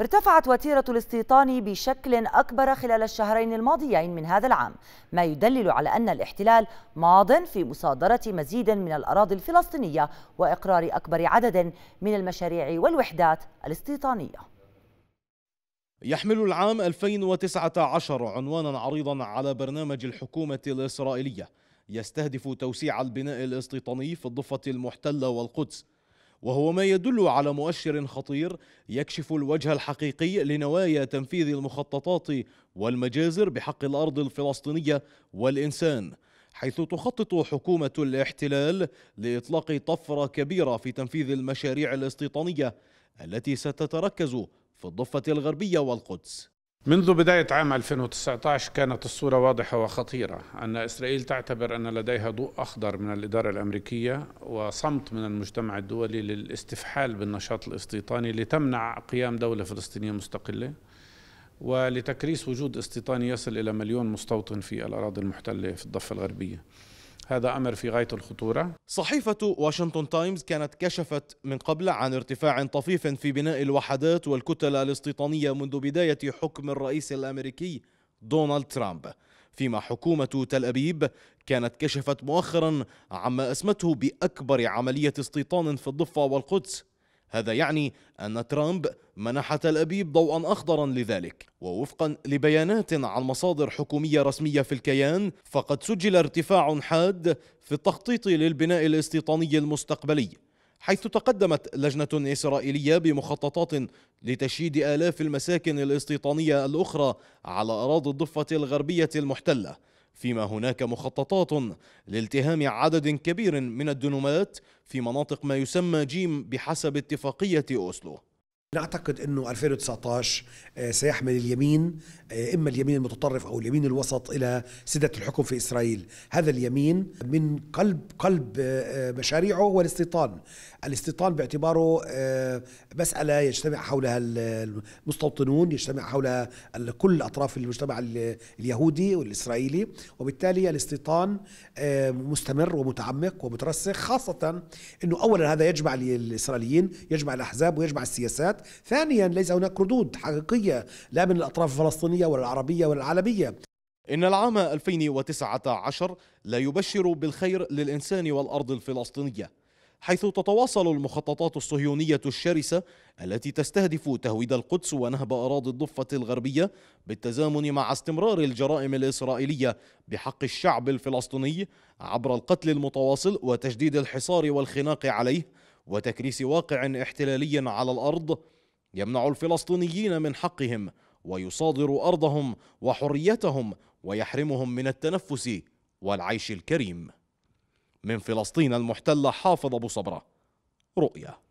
ارتفعت وتيرة الاستيطان بشكل أكبر خلال الشهرين الماضيين من هذا العام ما يدلل على أن الاحتلال ماض في مصادرة مزيد من الأراضي الفلسطينية وإقرار أكبر عدد من المشاريع والوحدات الاستيطانية يحمل العام 2019 عنوانا عريضا على برنامج الحكومة الإسرائيلية يستهدف توسيع البناء الاستيطاني في الضفة المحتلة والقدس وهو ما يدل على مؤشر خطير يكشف الوجه الحقيقي لنوايا تنفيذ المخططات والمجازر بحق الارض الفلسطينيه والانسان حيث تخطط حكومه الاحتلال لاطلاق طفره كبيره في تنفيذ المشاريع الاستيطانيه التي ستتركز في الضفه الغربيه والقدس منذ بداية عام 2019 كانت الصورة واضحة وخطيرة أن إسرائيل تعتبر أن لديها ضوء أخضر من الإدارة الأمريكية وصمت من المجتمع الدولي للاستفحال بالنشاط الاستيطاني لتمنع قيام دولة فلسطينية مستقلة ولتكريس وجود استيطاني يصل إلى مليون مستوطن في الأراضي المحتلة في الضفة الغربية هذا أمر في غاية الخطورة صحيفة واشنطن تايمز كانت كشفت من قبل عن ارتفاع طفيف في بناء الوحدات والكتل الاستيطانية منذ بداية حكم الرئيس الأمريكي دونالد ترامب فيما حكومة تل أبيب كانت كشفت مؤخرا عما أسمته بأكبر عملية استيطان في الضفة والقدس هذا يعني أن ترامب منح تل أبيب ضوءا أخضرا لذلك ووفقا لبيانات عن مصادر حكومية رسمية في الكيان فقد سجل ارتفاع حاد في التخطيط للبناء الاستيطاني المستقبلي حيث تقدمت لجنة إسرائيلية بمخططات لتشييد آلاف المساكن الاستيطانية الأخرى على أراضي الضفة الغربية المحتلة فيما هناك مخططات لالتهام عدد كبير من الدنومات في مناطق ما يسمى جيم بحسب اتفاقية أوسلو نعتقد انه 2019 آه، سيحمل اليمين آه، اما اليمين المتطرف او اليمين الوسط الى سده الحكم في اسرائيل، هذا اليمين من قلب قلب آه، مشاريعه هو الاستيطان، الاستيطان باعتباره مساله يجتمع حولها المستوطنون، يجتمع حولها كل اطراف المجتمع اليهودي والاسرائيلي، وبالتالي الاستيطان مستمر ومتعمق ومترسخ خاصه انه اولا هذا يجمع الاسرائيليين، يجمع الاحزاب ويجمع السياسات الانتخابات ثانيا ليس هناك ردود حقيقية لا من الأطراف الفلسطينية ولا العربية ولا العالمية إن العام 2019 لا يبشر بالخير للإنسان والأرض الفلسطينية حيث تتواصل المخططات الصهيونية الشرسة التي تستهدف تهويد القدس ونهب أراضي الضفة الغربية بالتزامن مع استمرار الجرائم الإسرائيلية بحق الشعب الفلسطيني عبر القتل المتواصل وتجديد الحصار والخناق عليه وتكريس واقع احتلالي على الارض يمنع الفلسطينيين من حقهم ويصادر ارضهم وحريتهم ويحرمهم من التنفس والعيش الكريم من فلسطين المحتله حافظ ابو صبره رؤيه